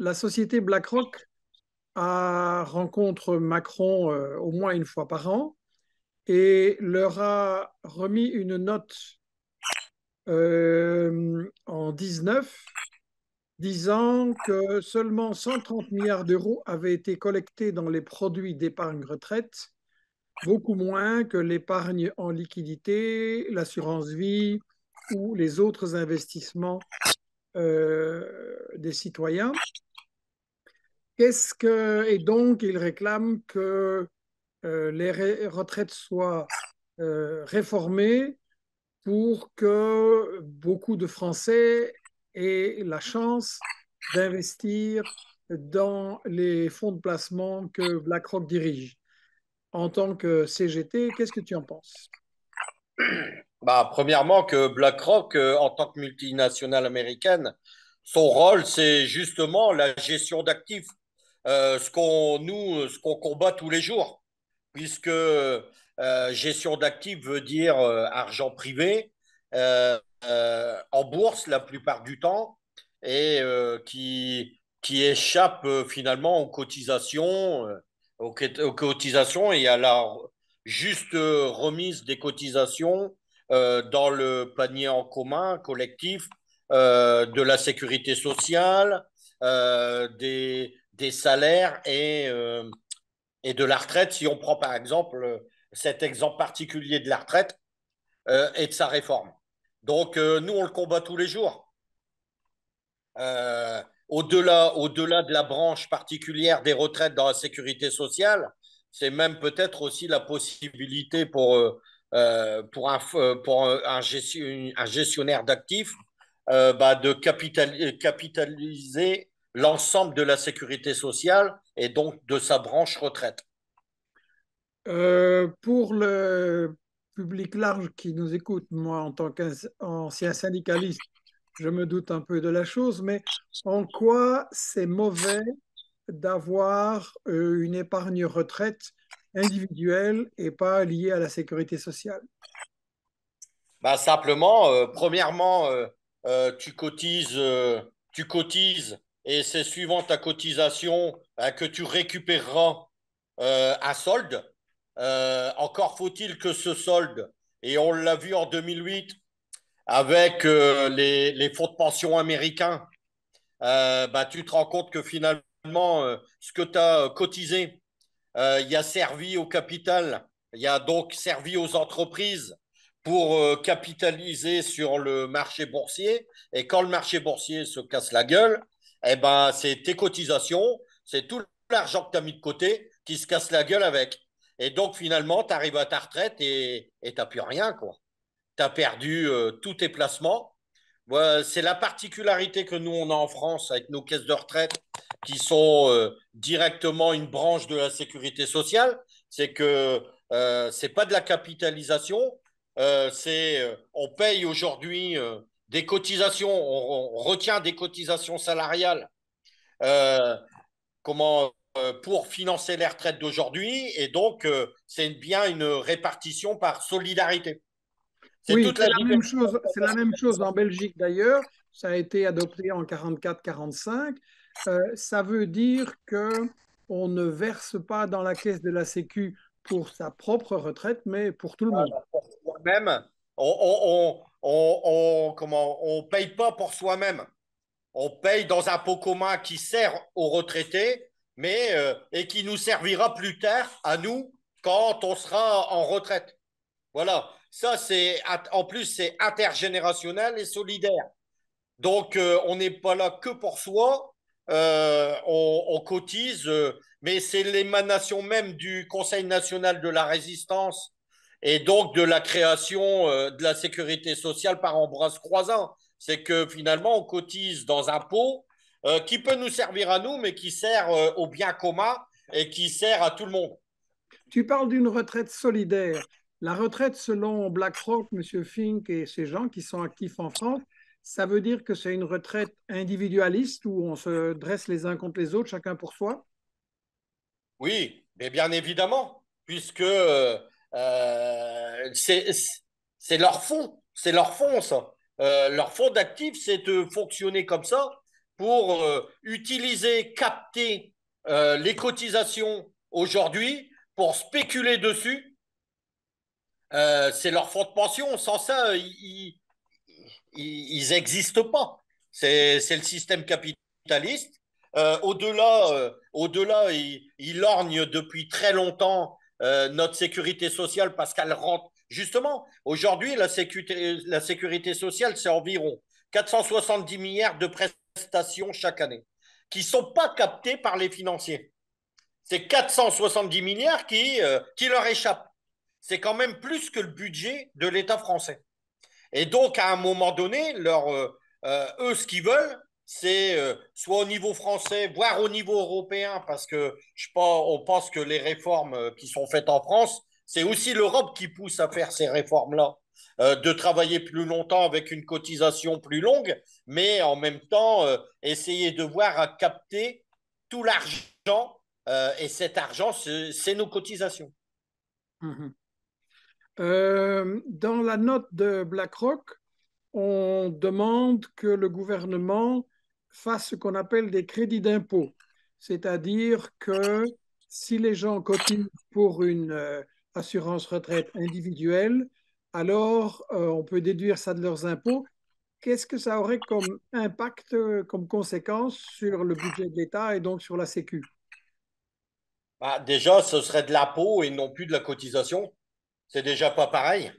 la société BlackRock a, rencontre Macron euh, au moins une fois par an et leur a remis une note euh, en 19 disant que seulement 130 milliards d'euros avaient été collectés dans les produits d'épargne retraite, beaucoup moins que l'épargne en liquidité, l'assurance vie ou les autres investissements euh, des citoyens. Qu'est-ce que et donc il réclame que euh, les retraites soient euh, réformées pour que beaucoup de Français aient la chance d'investir dans les fonds de placement que BlackRock dirige. En tant que CGT, qu'est-ce que tu en penses bah, Premièrement, que BlackRock, euh, en tant que multinationale américaine, son rôle, c'est justement la gestion d'actifs euh, ce qu'on nous, ce qu'on combat tous les jours, puisque euh, gestion d'actifs veut dire euh, argent privé en bourse la plupart du temps et qui qui échappe finalement aux cotisations, aux, cotisations et à la juste remise des cotisations dans le panier en commun collectif de la sécurité sociale, des des salaires et, euh, et de la retraite. Si on prend par exemple cet exemple particulier de la retraite euh, et de sa réforme. Donc euh, nous, on le combat tous les jours. au-delà, au-delà de la branche particulière des retraites dans la sécurité sociale, c'est même peut-être aussi la possibilité pour, pour, un, pour un, un gestionnaire d'actifs bah de capitaliser l'ensemble de la sécurité sociale et donc de sa branche retraite euh, Pour le public large qui nous écoute, moi en tant qu'ancien syndicaliste, je me doute un peu de la chose, mais en quoi c'est mauvais d'avoir euh, une épargne retraite individuelle et pas liée à la sécurité sociale bah, Simplement, euh, premièrement, tu cotises, tu cotises et c'est suivant ta cotisation hein, que tu récupéreras euh, un solde. Euh, encore faut-il que ce solde, et on l'a vu en 2008 avec euh, les, fonds de pension américains, bah, tu te rends compte que finalement, ce que tu as cotisé, il a servi au capital, il a donc servi aux entreprises pour capitaliser sur le marché boursier. Et quand le marché boursier se casse la gueule, eh ben, c'est tes cotisations, c'est tout l'argent que tu as mis de côté qui se casse la gueule avec. Et donc, finalement, tu arrives à ta retraite et tu n'as plus rien, quoi. Tu as perdu euh, tous tes placements. c'est la particularité que nous, on a en France avec nos caisses de retraite qui sont euh, directement une branche de la sécurité sociale. C'est que euh, ce n'est pas de la capitalisation. Euh, c'est, on paye aujourd'hui des cotisations, on, retient des cotisations salariales euh, comment, euh, pour financer les retraites d'aujourd'hui, et donc euh, c'est bien une répartition par solidarité. C'est oui, la, même chose. C'est la même chose en Belgique d'ailleurs. Ça a été adopté en 44-45. ça veut dire que on ne verse pas dans la caisse de la Sécu pour sa propre retraite, mais pour tout le monde. Même, on, on, on, comment, on paye pas pour soi-même. On paye dans un pot commun qui sert aux retraités, mais euh, et qui nous servira plus tard à nous quand on sera en retraite. Voilà. Ça, c'est en plus c'est intergénérationnel et solidaire. Donc, euh, on n'est pas là que pour soi. Euh, on, cotise, mais c'est l'émanation même du Conseil national de la résistance et donc de la création euh, de la sécurité sociale par embrasse croisant. C'est que finalement, on cotise dans un pot euh, qui peut nous servir à nous, mais qui sert euh, au bien commun et qui sert à tout le monde. Tu parles d'une retraite solidaire. La retraite, selon BlackRock, M. Fink et ces gens qui sont actifs en France, ça veut dire que c'est une retraite individualiste où on se dresse les uns contre les autres, chacun pour soi Oui, mais bien évidemment, puisque euh, c'est leur fond, c'est leur fond, ça. Euh, leur fonds d'actif, c'est de fonctionner comme ça pour euh, utiliser, capter les cotisations aujourd'hui, pour spéculer dessus. c'est leur fonds de pension. Sans ça, ils n'existent pas. C'est le système capitaliste. Au-delà, au-delà, il depuis très longtemps euh, notre sécurité sociale parce qu'elle rentre. Justement, aujourd'hui, la, sécurité, sociale, c'est environ 470 milliards de prestations chaque année qui ne sont pas captées par les financiers. C'est 470 milliards qui, euh, qui leur échappent. C'est quand même plus que le budget de l'État français. Et donc, à un moment donné, leur, euh, eux, ce qu'ils veulent, c'est euh, soit au niveau français, voire au niveau européen, parce que je pense, on pense que les réformes euh, qui sont faites en France, c'est aussi l'Europe qui pousse à faire ces réformes-là, euh, de travailler plus longtemps avec une cotisation plus longue, mais en même temps essayer de voir à capter tout l'argent, et cet argent, c'est nos cotisations. Mmh dans la note de BlackRock, on demande que le gouvernement fassent ce qu'on appelle des crédits d'impôt, c'est-à-dire que si les gens cotisent pour une euh, assurance retraite individuelle, alors euh, on peut déduire ça de leurs impôts. Qu'est-ce que ça aurait comme impact, euh, comme conséquence sur le budget de l'État et donc sur la Sécu? Bah, déjà, ce serait de l'impôt et non plus de la cotisation. C'est déjà pas pareil.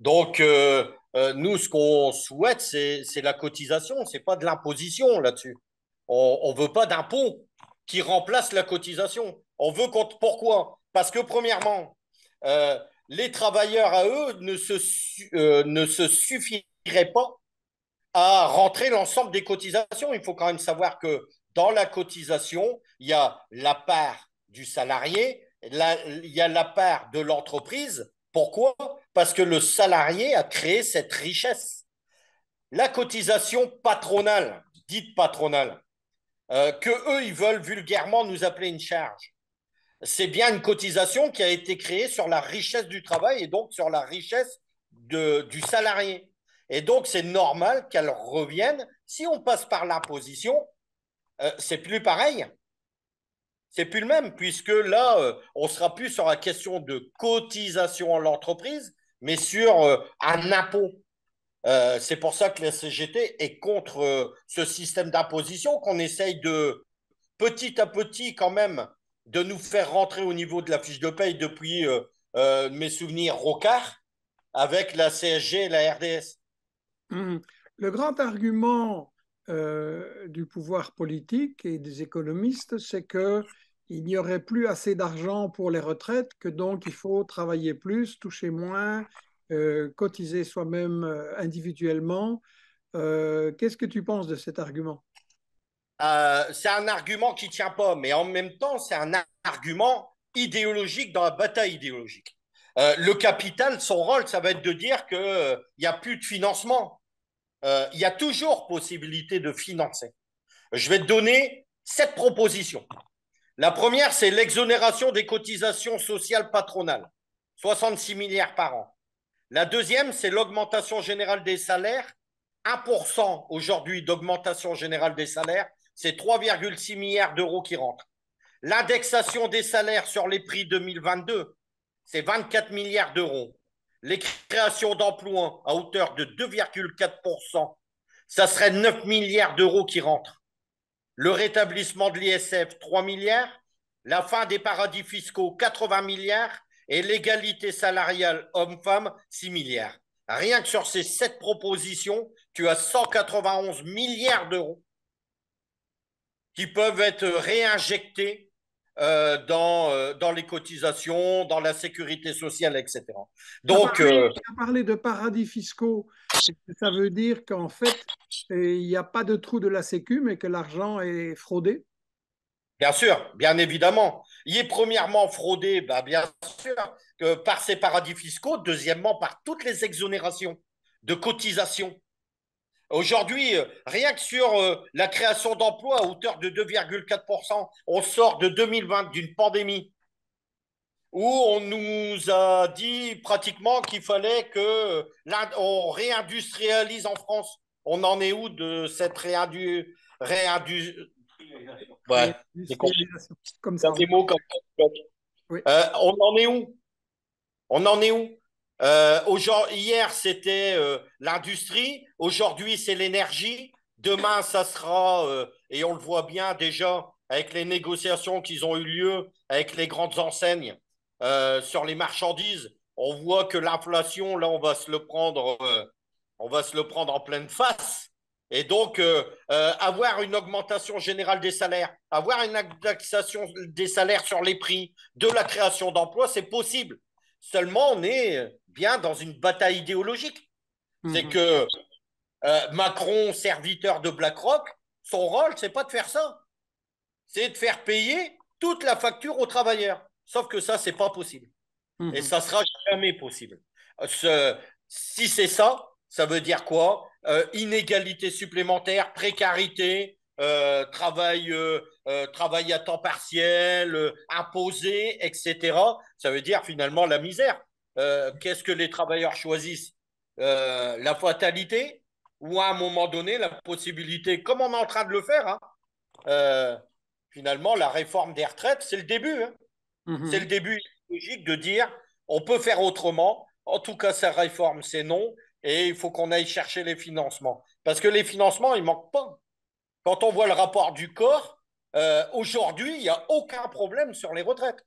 donc, euh, nous, ce qu'on souhaite, c'est la cotisation, ce n'est pas de l'imposition là-dessus. On ne veut pas d'impôt qui remplace la cotisation. On veut pourquoi Parce que, premièrement, euh, les travailleurs à eux euh, ne se, suffiraient pas à rentrer l'ensemble des cotisations. Il faut quand même savoir que dans la cotisation, il y a la part du salarié, il y a la part de l'entreprise. Pourquoi parce que le salarié a créé cette richesse. La cotisation patronale, dite patronale, euh, que eux, ils veulent vulgairement nous appeler une charge, c'est bien une cotisation qui a été créée sur la richesse du travail et donc sur la richesse du salarié. Et donc, c'est normal qu'elle revienne. Si on passe par l'imposition, euh, c'est plus pareil. C'est plus le même, puisque là, on euh, on sera plus sur la question de cotisation à l'entreprise, mais sur un euh, impôt. Euh, c'est pour ça que la CGT est contre euh, ce système d'imposition qu'on essaye de petit à petit quand même de nous faire rentrer au niveau de la fiche de paye depuis mes souvenirs Rocard avec la CSG et la RDS. Mmh. Le grand argument du pouvoir politique et des économistes, c'est que il n'y aurait plus assez d'argent pour les retraites, que donc il faut travailler plus, toucher moins, euh, cotiser soi-même euh, individuellement. Euh, qu'est-ce que tu penses de cet argument C'est un argument qui ne tient pas, mais en même temps, c'est un argument idéologique dans la bataille idéologique. le capital, son rôle, ça va être de dire qu'il n'y a plus de financement. Il y a toujours possibilité de financer. Je vais te donner cette proposition. La première, c'est l'exonération des cotisations sociales patronales, 66 milliards par an. La deuxième, c'est l'augmentation générale des salaires, 1% aujourd'hui d'augmentation générale des salaires, c'est 3,6 milliards d'euros qui rentrent. L'indexation des salaires sur les prix 2022, c'est 24 milliards d'euros. Les créations d'emplois à hauteur de 2,4%, ça serait 9 milliards d'euros qui rentrent le rétablissement de l'ISF, 3 milliards, la fin des paradis fiscaux, 80 milliards, et l'égalité salariale homme-femme, 6 milliards. Rien que sur ces sept propositions, tu as 191 milliards d'euros qui peuvent être réinjectés euh, euh, dans, les cotisations, dans la sécurité sociale, etc. Donc, euh, tu parlé, de paradis fiscaux. Ça veut dire qu'en fait, il n'y a pas de trou de la Sécu, mais que l'argent est fraudé Bien sûr, bien évidemment. Il est premièrement fraudé, bah, bien sûr, par ces paradis fiscaux, deuxièmement par toutes les exonérations de cotisations Aujourd'hui, euh, rien que sur euh, la création d'emplois à hauteur de 2,4%, on sort de 2020 d'une pandémie où on nous a dit pratiquement qu'il fallait que euh, on réindustrialise en France. On en est où de cette réindu... Ouais, comme Des mots comme on en est où On en est où euh, hier, c'était euh, l'industrie, aujourd'hui, c'est l'énergie, demain, ça sera, euh, et on le voit bien déjà avec les négociations qui ont eu lieu avec les grandes enseignes sur les marchandises, on voit que l'inflation, là, on va se le prendre, on va se le prendre en pleine face. Et donc, avoir une augmentation générale des salaires, avoir une taxation des salaires sur les prix, de la création d'emplois, c'est possible Seulement, on est bien dans une bataille idéologique. C'est mhm. que euh, Macron, serviteur de BlackRock, son rôle, c'est pas de faire ça. C'est de faire payer toute la facture aux travailleurs. Sauf que ça, c'est pas possible. Mhm. Et ça sera jamais possible. Euh, si c'est ça, ça veut dire quoi euh, Inégalité supplémentaire, précarité, euh, euh, euh, travail, à temps partiel, imposé, etc. Ça veut dire finalement la misère. Qu'est-ce que les travailleurs choisissent La fatalité ou à un moment donné la possibilité, comme on est en train de le faire, hein, finalement la réforme des retraites, c'est le début. Hein. Mhm. C'est le début logique de dire on peut faire autrement. En tout cas, sa réforme, c'est non. Et il faut qu'on aille chercher les financements. Parce que les financements, ils ne manquent pas. Quand on voit le rapport du corps, euh, aujourd'hui, il n'y a aucun problème sur les retraites.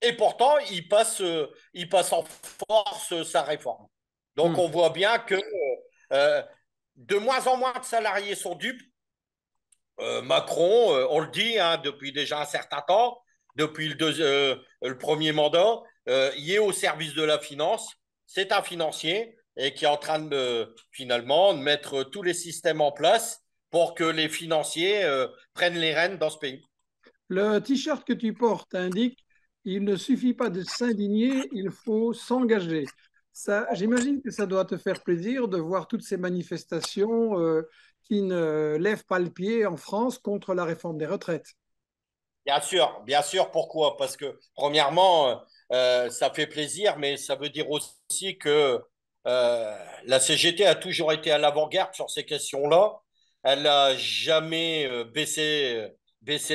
Et pourtant, il passe, euh, il passe en force euh, sa réforme. Donc, hmm. on voit bien que de moins en moins de salariés sont dupes. Macron, on le dit hein, depuis déjà un certain temps, depuis le, le premier mandat, il est au service de la finance. C'est un financier et qui est en train de, finalement, de mettre tous les systèmes en place pour que les financiers euh, prennent les rênes dans ce pays. Le t-shirt que tu portes indique il ne suffit pas de s'indigner, il faut s'engager. j'imagine que ça doit te faire plaisir de voir toutes ces manifestations euh, qui ne lèvent pas le pied en France contre la réforme des retraites. Bien sûr, bien sûr. Pourquoi Parce que premièrement, euh, ça fait plaisir, mais ça veut dire aussi que la CGT a toujours été à l'avant-garde sur ces questions-là elle n'a jamais euh, euh, baissé,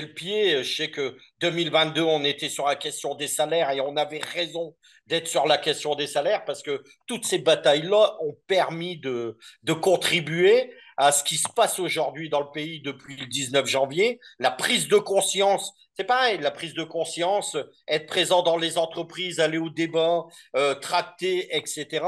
le pied. Je sais que 2022, on était sur la question des salaires et on avait raison d'être sur la question des salaires parce que toutes ces batailles-là ont permis de, contribuer à ce qui se passe aujourd'hui dans le pays depuis le 19 janvier. La prise de conscience, c'est pareil, la prise de conscience, être présent dans les entreprises, aller au débat, euh, tracter, etc.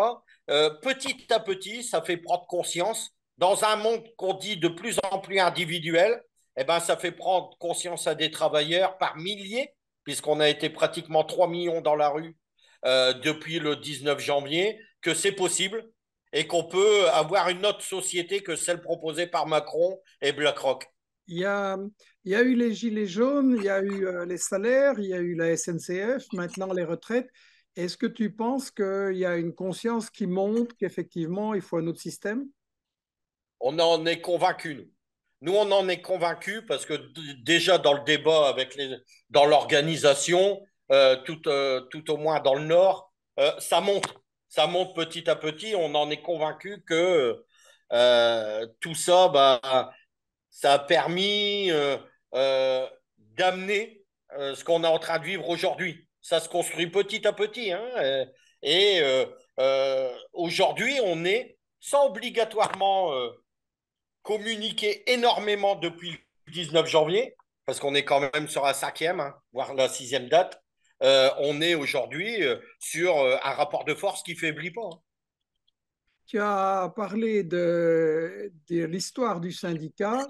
petit à petit, ça fait prendre conscience dans un monde qu'on dit de plus en plus individuel, eh ben, ça fait prendre conscience à des travailleurs par milliers, puisqu'on a été pratiquement 3 millions dans la rue euh, depuis le 19 janvier, que c'est possible et qu'on peut avoir une autre société que celle proposée par Macron et BlackRock. Il y, a, eu les gilets jaunes, il y a eu euh, les salaires, il y a eu la SNCF, maintenant les retraites. Est-ce que tu penses qu'il y a une conscience qui monte, qu'effectivement, il faut un autre système on en est convaincu nous. Nous, on en est convaincu parce que déjà dans le débat avec les, dans l'organisation, euh, euh, tout, au moins dans le Nord, euh, ça monte. Ça monte petit à petit. On en est convaincu que tout ça, bah, ça a permis d'amener ce qu'on est en train de vivre aujourd'hui. Ça se construit petit à petit. Hein, et aujourd'hui, on est sans obligatoirement communiqué énormément depuis le 19 janvier, parce qu'on est quand même sur la cinquième, hein, voire la sixième date. Euh, on est aujourd'hui euh, sur euh, un rapport de force qui faiblit pas. Hein. Tu as parlé de, l'histoire du syndicat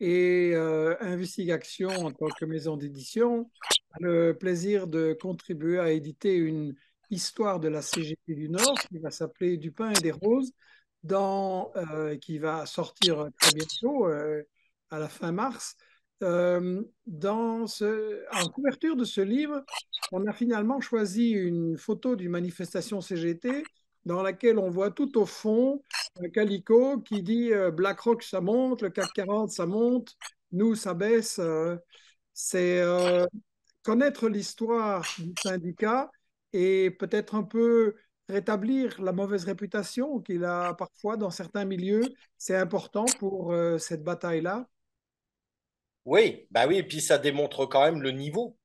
et euh, Investigation en tant que maison d'édition. Le plaisir de contribuer à éditer une histoire de la CGT du Nord qui va s'appeler Du pain et des roses dans, euh, qui va sortir très bientôt, euh, à la fin mars. Euh, en couverture de ce livre, on a finalement choisi une photo d'une manifestation CGT dans laquelle on voit tout au fond un Calico qui dit BlackRock ça monte, le CAC 40 ça monte, nous ça baisse. C'est connaître l'histoire du syndicat et peut-être un peu rétablir la mauvaise réputation qu'il a parfois dans certains milieux. C'est important pour euh, cette bataille-là. Oui, bah oui, et puis ça démontre quand même le niveau.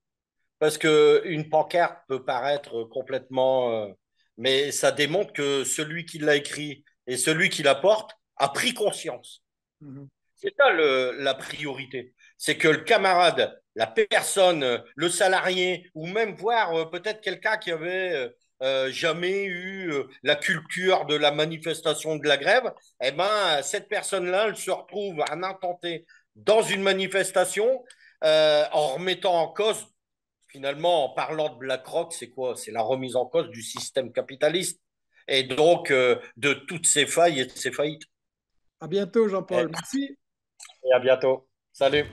Parce qu'une pancarte peut paraître complètement. Euh, mais ça démontre que celui qui l'a écrit et celui qui la porte a pris conscience. Mhm. C'est ça le, la priorité. C'est que le camarade, la personne, le salarié, ou même voir euh, peut-être quelqu'un qui avait euh, jamais eu euh, la culture de la manifestation de la grève, eh ben, cette personne-là, elle se retrouve à intenté dans une manifestation euh, en remettant en cause, finalement, en parlant de BlackRock, c'est quoi C'est la remise en cause du système capitaliste et donc de toutes ses failles et de ses faillites. À bientôt, Jean-Paul. Merci. Et à bientôt. Salut.